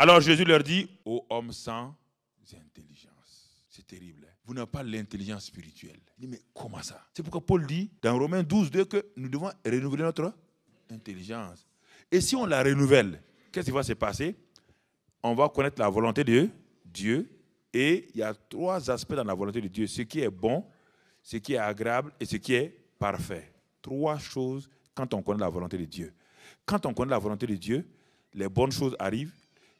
Alors Jésus leur dit, ô hommes sans intelligence. C'est terrible. Hein. Vous n'avez pas l'intelligence spirituelle. Il dit, mais comment ça C'est pourquoi Paul dit dans Romains 12, 2 que nous devons renouveler notre intelligence. Et si on la renouvelle, qu'est-ce qui va se passer On va connaître la volonté de Dieu. Et il y a trois aspects dans la volonté de Dieu. Ce qui est bon, ce qui est agréable et ce qui est parfait. Trois choses quand on connaît la volonté de Dieu. Quand on connaît la volonté de Dieu, les bonnes choses arrivent,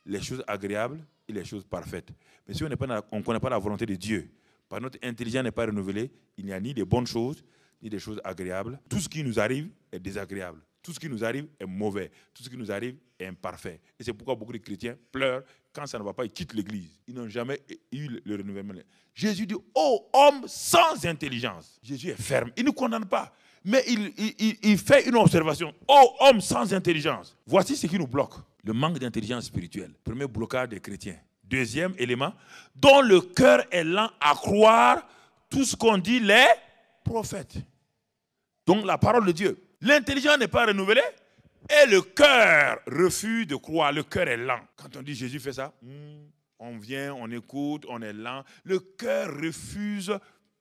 les choses agréables et les choses parfaites. Mais si on ne connaît pas la volonté de Dieu, par notre intelligence n'est pas renouvelée, il n'y a ni de bonnes choses, ni des choses agréables. Tout ce qui nous arrive est désagréable. Tout ce qui nous arrive est mauvais. Tout ce qui nous arrive est imparfait. Et c'est pourquoi beaucoup de chrétiens pleurent quand ça ne va pas, ils quittent l'Église. Ils n'ont jamais eu le renouvellement. Jésus dit, oh homme sans intelligence. Jésus est ferme. Il ne condamne pas. Mais il, fait une observation. Oh homme sans intelligence. Voici ce qui nous bloque le manque d'intelligence spirituelle. Premier blocage des chrétiens. Deuxième élément, dont le cœur est lent à croire tout ce qu'on dit les prophètes. Donc la parole de Dieu. L'intelligence n'est pas renouvelée et le cœur refuse de croire. Le cœur est lent. Quand on dit Jésus fait ça, hmm, on vient, on écoute, on est lent. Le cœur refuse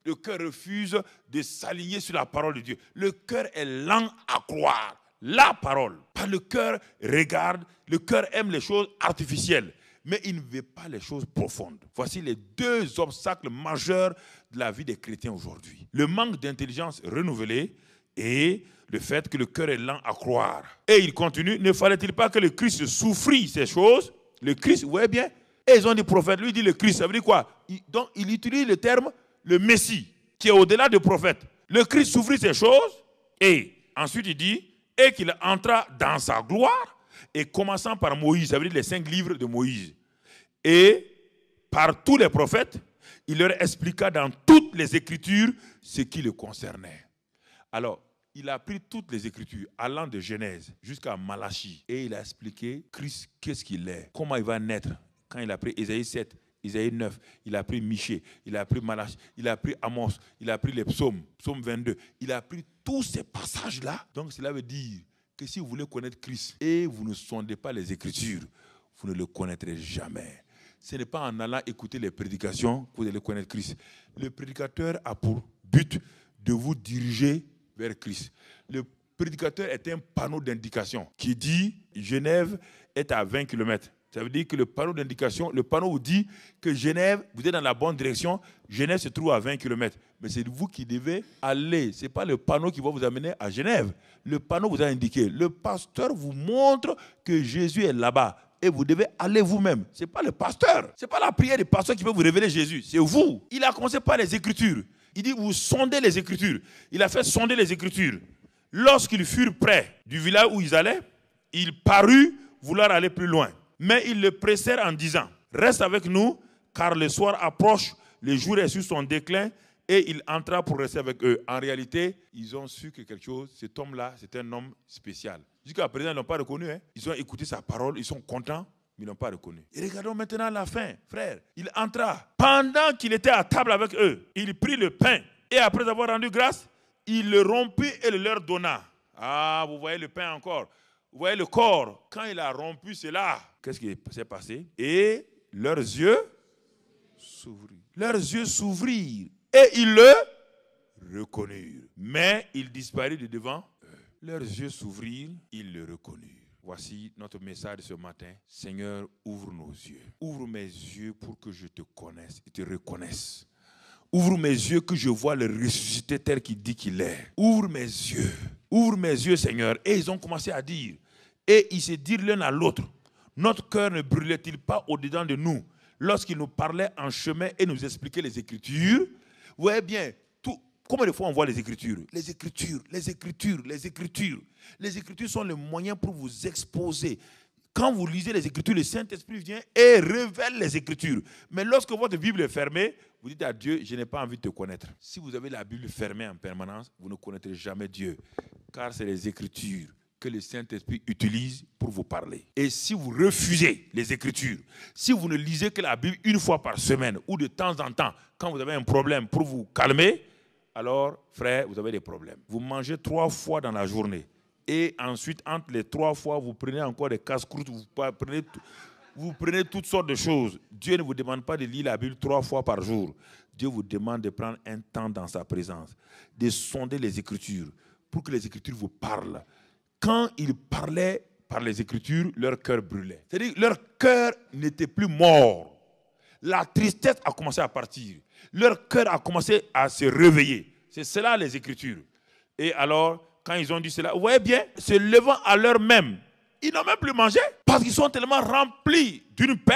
le cœur refuse de s'aligner sur la parole de Dieu. Le cœur est lent à croire la parole, par le cœur regarde, le cœur aime les choses artificielles, mais il ne veut pas les choses profondes. Voici les deux obstacles majeurs de la vie des chrétiens aujourd'hui. Le manque d'intelligence renouvelée et le fait que le cœur est lent à croire. Et il continue, ne fallait-il pas que le Christ souffrit ces choses Le Christ, vous bien, et ils ont des prophète, lui dit le Christ, ça veut dire quoi Donc il utilise le terme le Messie, qui est au-delà du prophète. Le Christ souffrit ces choses et ensuite il dit, et qu'il entra dans sa gloire, et commençant par Moïse, ça veut dire les cinq livres de Moïse, et par tous les prophètes, il leur expliqua dans toutes les Écritures ce qui le concernait. Alors, il a pris toutes les Écritures, allant de Genèse jusqu'à Malachie, et il a expliqué Christ, qu'est-ce qu'il est, comment il va naître. Quand il a pris Ésaïe 7, Isaïe 9, il a pris Miché, il a pris Malach, il a pris Amos, il a pris les psaumes, psaume 22. Il a pris tous ces passages-là. Donc cela veut dire que si vous voulez connaître Christ et vous ne sondez pas les Écritures, vous ne le connaîtrez jamais. Ce n'est pas en allant écouter les prédications que vous allez connaître Christ. Le prédicateur a pour but de vous diriger vers Christ. Le prédicateur est un panneau d'indication qui dit Genève est à 20 km. Ça veut dire que le panneau d'indication, le panneau vous dit que Genève, vous êtes dans la bonne direction, Genève se trouve à 20 km. Mais c'est vous qui devez aller. Ce n'est pas le panneau qui va vous amener à Genève. Le panneau vous a indiqué. Le pasteur vous montre que Jésus est là-bas. Et vous devez aller vous-même. Ce n'est pas le pasteur. Ce n'est pas la prière du pasteur qui peut vous révéler Jésus. C'est vous. Il a commencé par les Écritures. Il dit, vous sondez les Écritures. Il a fait sonder les Écritures. Lorsqu'ils furent près du village où ils allaient, il parut vouloir aller plus loin mais ils le pressèrent en disant, reste avec nous, car le soir approche, le jour est sur son déclin, et il entra pour rester avec eux. En réalité, ils ont su que quelque chose, cet homme-là, c'est un homme spécial. Jusqu'à présent, ils n'ont pas reconnu. Hein. Ils ont écouté sa parole, ils sont contents, mais ils n'ont pas reconnu. Et regardons maintenant la fin, frère. Il entra. Pendant qu'il était à table avec eux, il prit le pain. Et après avoir rendu grâce, il le rompit et le leur donna. Ah, vous voyez le pain encore. Vous voyez le corps, quand il a rompu cela, qu'est-ce qui s'est passé Et leurs yeux s'ouvrirent. Leurs yeux s'ouvrirent et ils le reconnurent. Mais il disparut de devant eux. Leurs yeux s'ouvrirent, ils le reconnurent. Voici notre message ce matin. Seigneur, ouvre nos yeux. Ouvre mes yeux pour que je te connaisse et te reconnaisse. Ouvre mes yeux que je vois le ressuscité tel qu'il dit qu'il est. Ouvre mes yeux. Ouvre mes yeux, Seigneur. Et ils ont commencé à dire, et ils se dirent l'un à l'autre, notre cœur ne brûlait-il pas au-dedans de nous lorsqu'il nous parlait en chemin et nous expliquait les Écritures Vous voyez bien, tout, combien de fois on voit les Écritures Les Écritures, les Écritures, les Écritures. Les Écritures sont le moyen pour vous exposer. Quand vous lisez les Écritures, le Saint-Esprit vient et révèle les Écritures. Mais lorsque votre Bible est fermée, vous dites à Dieu, je n'ai pas envie de te connaître. Si vous avez la Bible fermée en permanence, vous ne connaîtrez jamais Dieu, car c'est les Écritures que le Saint-Esprit utilise pour vous parler. Et si vous refusez les Écritures, si vous ne lisez que la Bible une fois par semaine ou de temps en temps, quand vous avez un problème pour vous calmer, alors, frère, vous avez des problèmes. Vous mangez trois fois dans la journée. Et ensuite, entre les trois fois, vous prenez encore des casse-croûtes, vous prenez, vous prenez toutes sortes de choses. Dieu ne vous demande pas de lire la Bible trois fois par jour. Dieu vous demande de prendre un temps dans sa présence, de sonder les Écritures, pour que les Écritures vous parlent quand ils parlaient par les Écritures, leur cœur brûlait. C'est-à-dire leur cœur n'était plus mort. La tristesse a commencé à partir. Leur cœur a commencé à se réveiller. C'est cela les Écritures. Et alors, quand ils ont dit cela, vous voyez bien, se levant à l'heure même, ils n'ont même plus mangé parce qu'ils sont tellement remplis d'une paix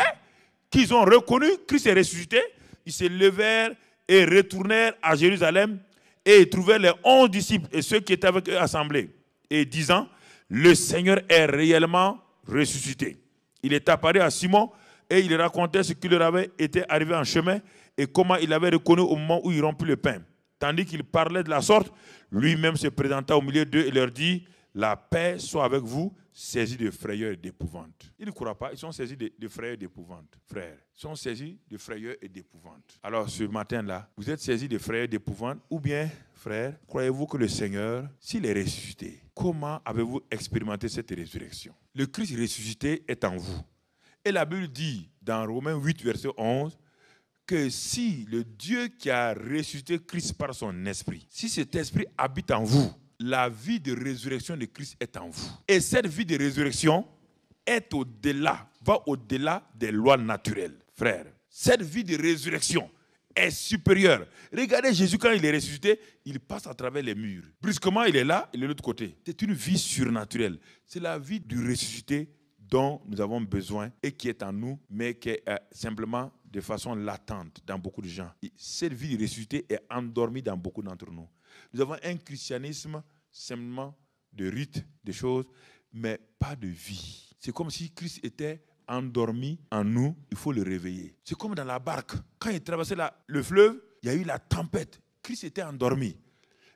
qu'ils ont reconnu Christ est ressuscité. Ils se levèrent et retournèrent à Jérusalem et trouvèrent les onze disciples et ceux qui étaient avec eux assemblés et disant, le Seigneur est réellement ressuscité. Il est apparu à Simon et il racontait ce qui leur avait été arrivé en chemin et comment il avait reconnu au moment où il rompit le pain. Tandis qu'il parlait de la sorte, lui-même se présenta au milieu d'eux et leur dit, la paix soit avec vous saisis de frayeur et d'épouvante. Ils ne croient pas, ils sont saisis de, frayeur et d'épouvante. Frères, ils sont saisis de frayeur et d'épouvante. Alors ce matin-là, vous êtes saisis de frayeur et d'épouvante ou bien, frères, croyez-vous que le Seigneur, s'il est ressuscité, comment avez-vous expérimenté cette résurrection Le Christ ressuscité est en vous. Et la Bible dit dans Romains 8, verset 11, que si le Dieu qui a ressuscité Christ par son esprit, si cet esprit habite en vous, la vie de résurrection de Christ est en vous. Et cette vie de résurrection est au-delà, va au-delà des lois naturelles. Frère, cette vie de résurrection est supérieure. Regardez Jésus quand il est ressuscité, il passe à travers les murs. Brusquement, il est là, il est de l'autre côté. C'est une vie surnaturelle. C'est la vie du ressuscité dont nous avons besoin et qui est en nous, mais qui est euh, simplement de façon latente dans beaucoup de gens. Cette vie ressuscitée est endormie dans beaucoup d'entre nous. Nous avons un christianisme simplement de rites, de choses, mais pas de vie. C'est comme si Christ était endormi en nous, il faut le réveiller. C'est comme dans la barque. Quand il traversait le fleuve, il y a eu la tempête. Christ était endormi.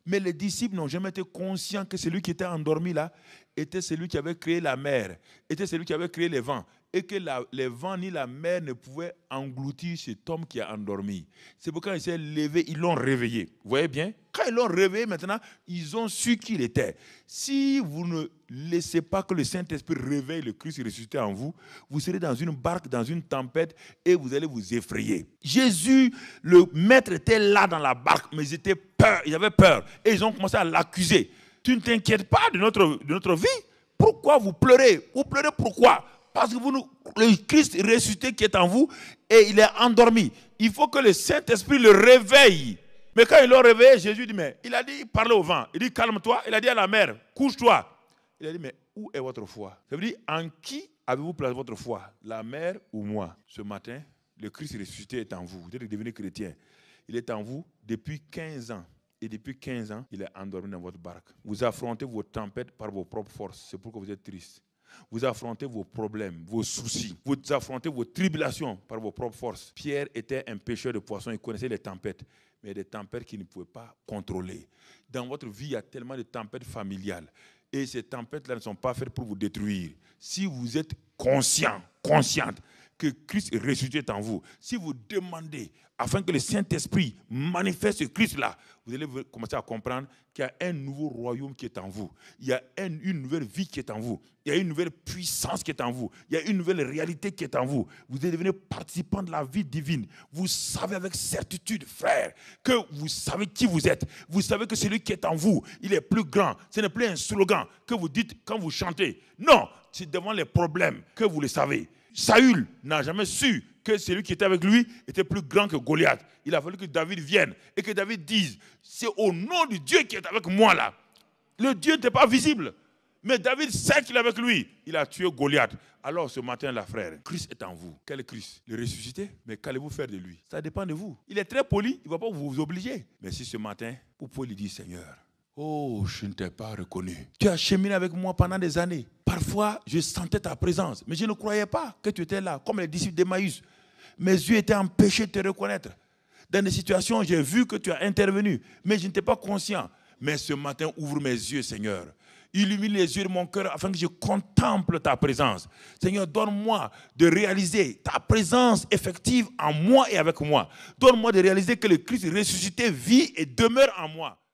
Mais les disciples n'ont jamais été conscients que celui qui était endormi là, était celui qui avait créé la mer, était celui qui avait créé les vents, et que les vents ni la mer ne pouvaient engloutir cet homme qui a endormi. C'est pourquoi il s'est levé, ils l'ont réveillé. Vous voyez bien Quand ils l'ont réveillé maintenant, ils ont su qui il était. Si vous ne laissez pas que le Saint-Esprit réveille le Christ ressuscité en vous, vous serez dans une barque, dans une tempête, et vous allez vous effrayer. Jésus, le maître était là dans la barque, mais ils étaient peur, ils avaient peur, et ils ont commencé à l'accuser tu ne t'inquiètes pas de notre, notre vie. Pourquoi vous pleurez Vous pleurez pourquoi Parce que vous le Christ ressuscité qui est en vous et il est endormi. Il faut que le Saint-Esprit le réveille. Mais quand il l'a réveillé, Jésus dit, mais il a dit, il au vent. Il dit, calme-toi. Il a dit à la mer, couche-toi. Il a dit, mais où est votre foi Ça veut dire, en qui avez-vous placé votre foi La mer ou moi Ce matin, le Christ ressuscité est en vous. Vous êtes devenu chrétien. Il est en vous depuis 15 ans. Et depuis 15 ans, il est endormi dans votre barque. Vous affrontez vos tempêtes par vos propres forces. C'est pourquoi vous êtes triste. Vous affrontez vos problèmes, vos soucis. Vous affrontez vos tribulations par vos propres forces. Pierre était un pêcheur de poissons. Il connaissait les tempêtes, mais des tempêtes qu'il ne pouvait pas contrôler. Dans votre vie, il y a tellement de tempêtes familiales. Et ces tempêtes-là ne sont pas faites pour vous détruire. Si vous êtes conscient, consciente que Christ ressuscité en vous, si vous demandez afin que le Saint-Esprit manifeste ce Christ-là, vous allez commencer à comprendre qu'il y a un nouveau royaume qui est en vous. Il y a une nouvelle vie qui est en vous. Il y a une nouvelle puissance qui est en vous. Il y a une nouvelle réalité qui est en vous. Vous allez devenir participant de la vie divine. Vous savez avec certitude, frère, que vous savez qui vous êtes. Vous savez que celui qui est en vous, il est plus grand. Ce n'est plus un slogan que vous dites quand vous chantez. Non, c'est devant les problèmes que vous le savez. Saül n'a jamais su que celui qui était avec lui était plus grand que Goliath. Il a fallu que David vienne et que David dise, c'est au nom du Dieu qui est avec moi là. Le Dieu n'était pas visible. Mais David sait qu'il est avec lui. Il a tué Goliath. Alors ce matin, la frère, Christ est en vous. Quel Christ Le ressuscité Mais qu'allez-vous faire de lui Ça dépend de vous. Il est très poli, il ne va pas vous obliger. Mais si ce matin, vous pouvez lui dire, Seigneur, Oh, je ne t'ai pas reconnu. Tu as cheminé avec moi pendant des années. Parfois, je sentais ta présence, mais je ne croyais pas que tu étais là, comme les disciples d'Emmaüs. Mes yeux étaient empêchés de te reconnaître. Dans des situations, j'ai vu que tu as intervenu, mais je n'étais pas conscient. Mais ce matin, ouvre mes yeux, Seigneur. Illumine les yeux de mon cœur afin que je contemple ta présence. Seigneur, donne-moi de réaliser ta présence effective en moi et avec moi. Donne-moi de réaliser que le Christ ressuscité vit et demeure en moi.